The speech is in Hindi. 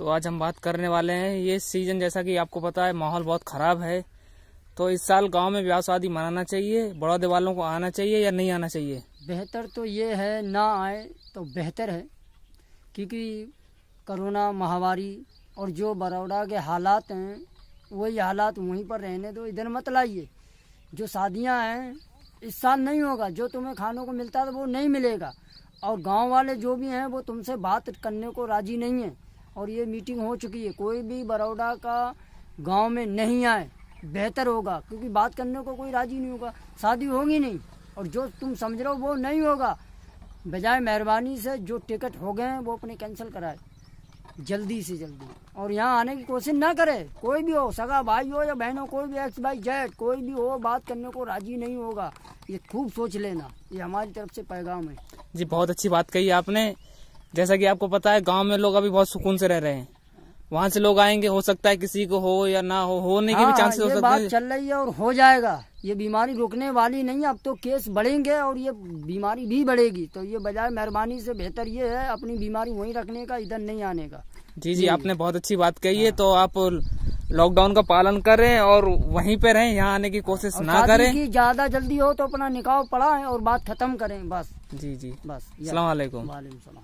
तो आज हम बात करने वाले हैं ये सीज़न जैसा कि आपको पता है माहौल बहुत ख़राब है तो इस साल गांव में ब्याह शादी मनाना चाहिए बड़ौदे वालों को आना चाहिए या नहीं आना चाहिए बेहतर तो ये है ना आए तो बेहतर है क्योंकि कोरोना महामारी और जो बड़ौदा के हालात हैं वही हालात वहीं पर रहने दो इधर मत लाइए जो शादियाँ हैं इस साल नहीं होगा जो तुम्हें खानों को मिलता था वो नहीं मिलेगा और गांव वाले जो भी हैं वो तुमसे बात करने को राजी नहीं है और ये मीटिंग हो चुकी है कोई भी बड़ौदा का गांव में नहीं आए बेहतर होगा क्योंकि बात करने को कोई राजी नहीं होगा शादी होगी नहीं और जो तुम समझ रहे हो वो नहीं होगा बजाय मेहरबानी से जो टिकट हो गए हैं वो अपने कैंसिल कराए जल्दी से जल्दी और यहाँ आने की कोशिश ना करे कोई भी हो सगा भाई हो या बहन हो कोई भी एक्स भाई जेड कोई भी हो बात करने को राजी नहीं होगा ये खूब सोच लेना ये हमारी तरफ से पैगाम है जी बहुत अच्छी बात कही आपने जैसा कि आपको पता है गांव में लोग अभी बहुत सुकून से रह रहे हैं वहाँ से लोग आएंगे हो सकता है किसी को हो या ना हो होने हाँ, के भी चांसेस हाँ, हो सकते हैं चल रही है और हो जाएगा ये बीमारी रुकने वाली नहीं अब तो केस बढ़ेंगे और ये बीमारी भी बढ़ेगी तो ये बजाय मेहरबानी से बेहतर ये है अपनी बीमारी वहीं रखने का इधर नहीं आने का जी जी आपने बहुत अच्छी बात कही है हाँ। तो आप लॉकडाउन का पालन करें और वहीं पे रहें यहाँ आने की कोशिश ना करें कि ज्यादा जल्दी हो तो अपना निकाह पड़ा है और बात खत्म करें बस जी जी बस सलाम वालेकुम वालेकुम